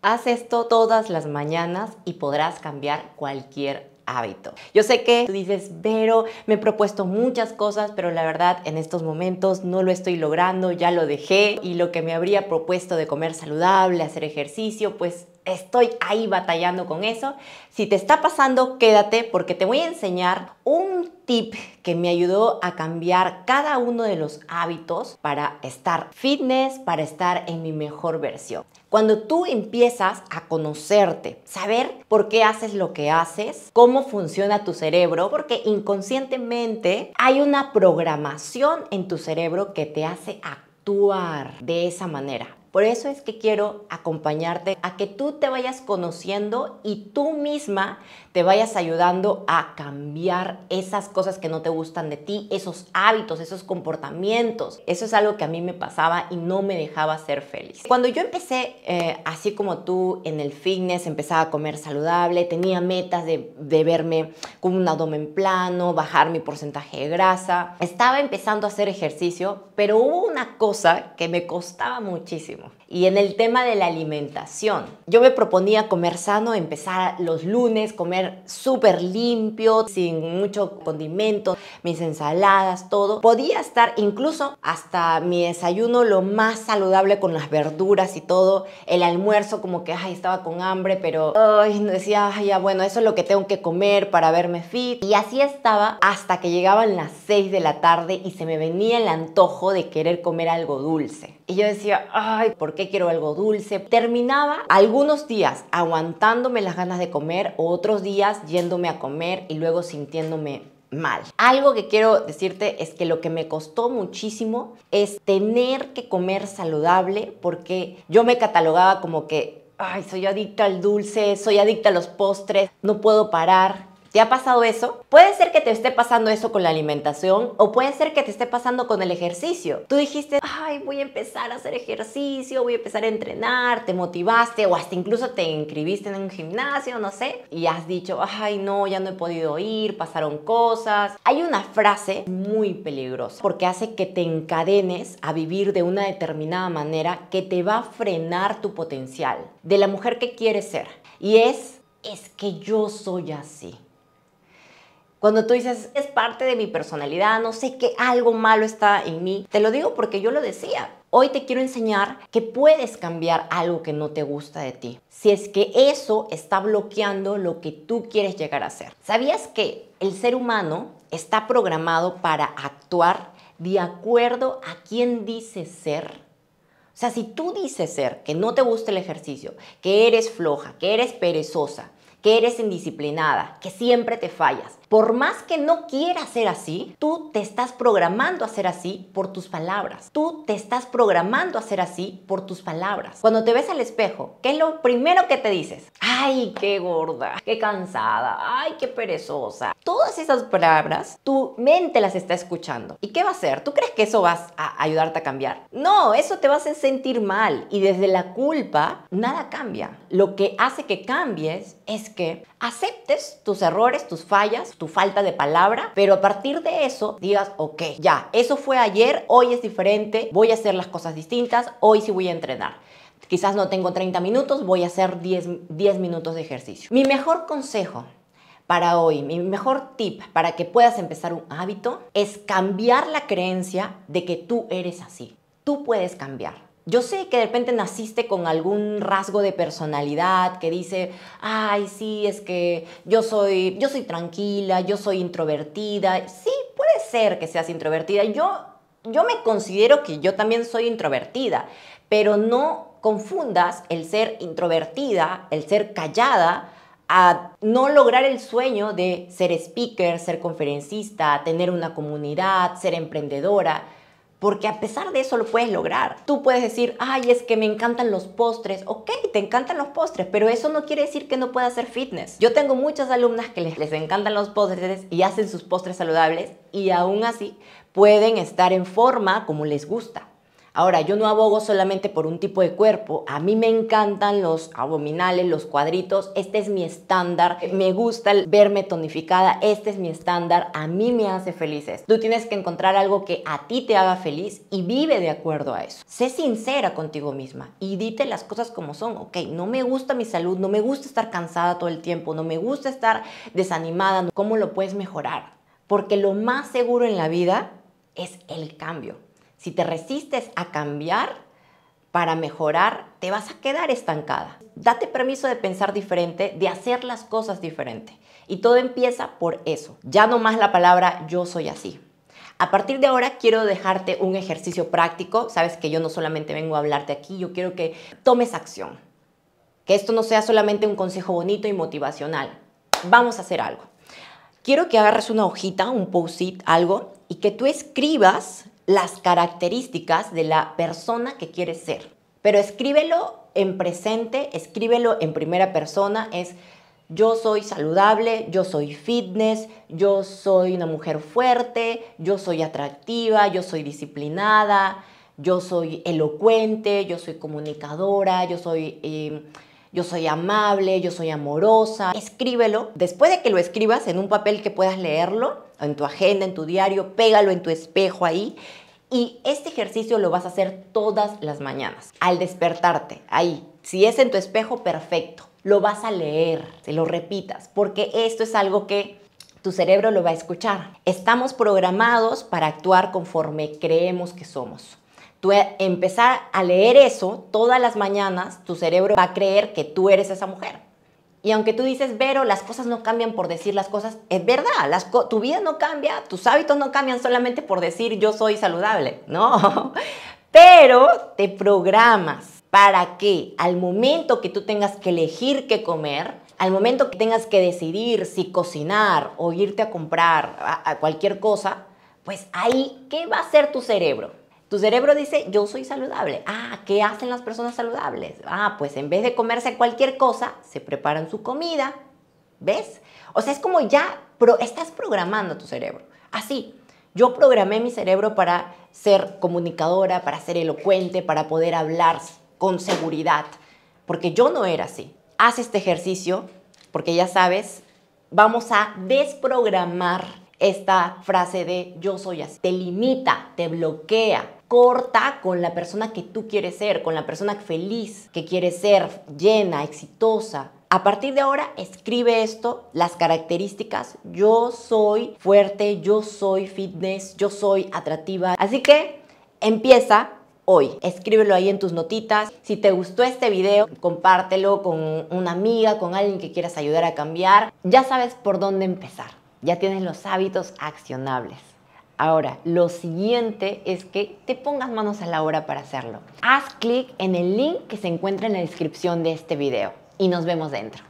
Haz esto todas las mañanas y podrás cambiar cualquier hábito. Yo sé que tú dices, pero me he propuesto muchas cosas, pero la verdad en estos momentos no lo estoy logrando, ya lo dejé y lo que me habría propuesto de comer saludable, hacer ejercicio, pues estoy ahí batallando con eso. Si te está pasando, quédate porque te voy a enseñar un tip que me ayudó a cambiar cada uno de los hábitos para estar fitness, para estar en mi mejor versión. Cuando tú empiezas a conocerte, saber por qué haces lo que haces, cómo funciona tu cerebro, porque inconscientemente hay una programación en tu cerebro que te hace actuar de esa manera. Por eso es que quiero acompañarte a que tú te vayas conociendo y tú misma te vayas ayudando a cambiar esas cosas que no te gustan de ti, esos hábitos, esos comportamientos. Eso es algo que a mí me pasaba y no me dejaba ser feliz. Cuando yo empecé, eh, así como tú, en el fitness, empezaba a comer saludable, tenía metas de, de verme con un abdomen plano, bajar mi porcentaje de grasa, estaba empezando a hacer ejercicio, pero hubo una cosa que me costaba muchísimo y en el tema de la alimentación, yo me proponía comer sano, empezar los lunes, comer súper limpio, sin mucho condimento, mis ensaladas, todo. Podía estar incluso hasta mi desayuno lo más saludable con las verduras y todo. El almuerzo como que, estaba con hambre, pero ay, decía, ya bueno, eso es lo que tengo que comer para verme fit. Y así estaba hasta que llegaban las 6 de la tarde y se me venía el antojo de querer comer algo dulce. Y yo decía, ay, ¿por qué quiero algo dulce? Terminaba algunos días aguantándome las ganas de comer, otros días yéndome a comer y luego sintiéndome mal. Algo que quiero decirte es que lo que me costó muchísimo es tener que comer saludable porque yo me catalogaba como que, ay, soy adicta al dulce, soy adicta a los postres, no puedo parar. ¿Te ha pasado eso? Puede ser que te esté pasando eso con la alimentación o puede ser que te esté pasando con el ejercicio. Tú dijiste, ay, voy a empezar a hacer ejercicio, voy a empezar a entrenar, te motivaste o hasta incluso te inscribiste en un gimnasio, no sé, y has dicho, ay, no, ya no he podido ir, pasaron cosas. Hay una frase muy peligrosa porque hace que te encadenes a vivir de una determinada manera que te va a frenar tu potencial de la mujer que quieres ser. Y es, es que yo soy así. Cuando tú dices, es parte de mi personalidad, no sé que algo malo está en mí, te lo digo porque yo lo decía. Hoy te quiero enseñar que puedes cambiar algo que no te gusta de ti, si es que eso está bloqueando lo que tú quieres llegar a ser. ¿Sabías que el ser humano está programado para actuar de acuerdo a quien dice ser? O sea, si tú dices ser que no te gusta el ejercicio, que eres floja, que eres perezosa, que eres indisciplinada, que siempre te fallas. Por más que no quieras ser así, tú te estás programando a ser así por tus palabras. Tú te estás programando a ser así por tus palabras. Cuando te ves al espejo, ¿qué es lo primero que te dices? ay, qué gorda, qué cansada, ay, qué perezosa. Todas esas palabras, tu mente las está escuchando. ¿Y qué va a hacer? ¿Tú crees que eso vas a ayudarte a cambiar? No, eso te va a hacer sentir mal y desde la culpa nada cambia. Lo que hace que cambies es que aceptes tus errores, tus fallas, tu falta de palabra, pero a partir de eso digas, ok, ya, eso fue ayer, hoy es diferente, voy a hacer las cosas distintas, hoy sí voy a entrenar. Quizás no tengo 30 minutos, voy a hacer 10, 10 minutos de ejercicio. Mi mejor consejo para hoy, mi mejor tip para que puedas empezar un hábito es cambiar la creencia de que tú eres así. Tú puedes cambiar. Yo sé que de repente naciste con algún rasgo de personalidad que dice, ay, sí, es que yo soy, yo soy tranquila, yo soy introvertida. Sí, puede ser que seas introvertida. Yo, yo me considero que yo también soy introvertida, pero no confundas el ser introvertida, el ser callada, a no lograr el sueño de ser speaker, ser conferencista, tener una comunidad, ser emprendedora. Porque a pesar de eso lo puedes lograr. Tú puedes decir, ay, es que me encantan los postres. Ok, te encantan los postres, pero eso no quiere decir que no pueda hacer fitness. Yo tengo muchas alumnas que les, les encantan los postres y hacen sus postres saludables y aún así pueden estar en forma como les gusta. Ahora, yo no abogo solamente por un tipo de cuerpo. A mí me encantan los abdominales, los cuadritos. Este es mi estándar. Me gusta verme tonificada. Este es mi estándar. A mí me hace felices. Tú tienes que encontrar algo que a ti te haga feliz y vive de acuerdo a eso. Sé sincera contigo misma y dite las cosas como son. Ok, no me gusta mi salud, no me gusta estar cansada todo el tiempo, no me gusta estar desanimada. ¿Cómo lo puedes mejorar? Porque lo más seguro en la vida es el cambio. Si te resistes a cambiar para mejorar, te vas a quedar estancada. Date permiso de pensar diferente, de hacer las cosas diferente. Y todo empieza por eso. Ya no más la palabra yo soy así. A partir de ahora quiero dejarte un ejercicio práctico. Sabes que yo no solamente vengo a hablarte aquí, yo quiero que tomes acción. Que esto no sea solamente un consejo bonito y motivacional. Vamos a hacer algo. Quiero que agarres una hojita, un post-it, algo, y que tú escribas las características de la persona que quieres ser. Pero escríbelo en presente, escríbelo en primera persona, es yo soy saludable, yo soy fitness, yo soy una mujer fuerte, yo soy atractiva, yo soy disciplinada, yo soy elocuente, yo soy comunicadora, yo soy... Eh, yo soy amable, yo soy amorosa. Escríbelo. Después de que lo escribas en un papel que puedas leerlo, en tu agenda, en tu diario, pégalo en tu espejo ahí. Y este ejercicio lo vas a hacer todas las mañanas, al despertarte, ahí. Si es en tu espejo, perfecto. Lo vas a leer, te lo repitas, porque esto es algo que tu cerebro lo va a escuchar. Estamos programados para actuar conforme creemos que somos tú eh, empezar a leer eso todas las mañanas, tu cerebro va a creer que tú eres esa mujer. Y aunque tú dices, Vero, las cosas no cambian por decir las cosas, es verdad, tu vida no cambia, tus hábitos no cambian solamente por decir yo soy saludable, no. Pero te programas para que al momento que tú tengas que elegir qué comer, al momento que tengas que decidir si cocinar o irte a comprar a, a cualquier cosa, pues ahí, ¿qué va a hacer tu cerebro? Tu cerebro dice, yo soy saludable. Ah, ¿qué hacen las personas saludables? Ah, pues en vez de comerse cualquier cosa, se preparan su comida. ¿Ves? O sea, es como ya estás programando tu cerebro. Así, yo programé mi cerebro para ser comunicadora, para ser elocuente, para poder hablar con seguridad, porque yo no era así. Haz este ejercicio, porque ya sabes, vamos a desprogramar esta frase de yo soy así. Te limita, te bloquea, corta con la persona que tú quieres ser, con la persona feliz que quieres ser, llena, exitosa. A partir de ahora escribe esto, las características, yo soy fuerte, yo soy fitness, yo soy atractiva. Así que empieza hoy. Escríbelo ahí en tus notitas. Si te gustó este video, compártelo con una amiga, con alguien que quieras ayudar a cambiar. Ya sabes por dónde empezar. Ya tienes los hábitos accionables. Ahora, lo siguiente es que te pongas manos a la obra para hacerlo. Haz clic en el link que se encuentra en la descripción de este video y nos vemos dentro.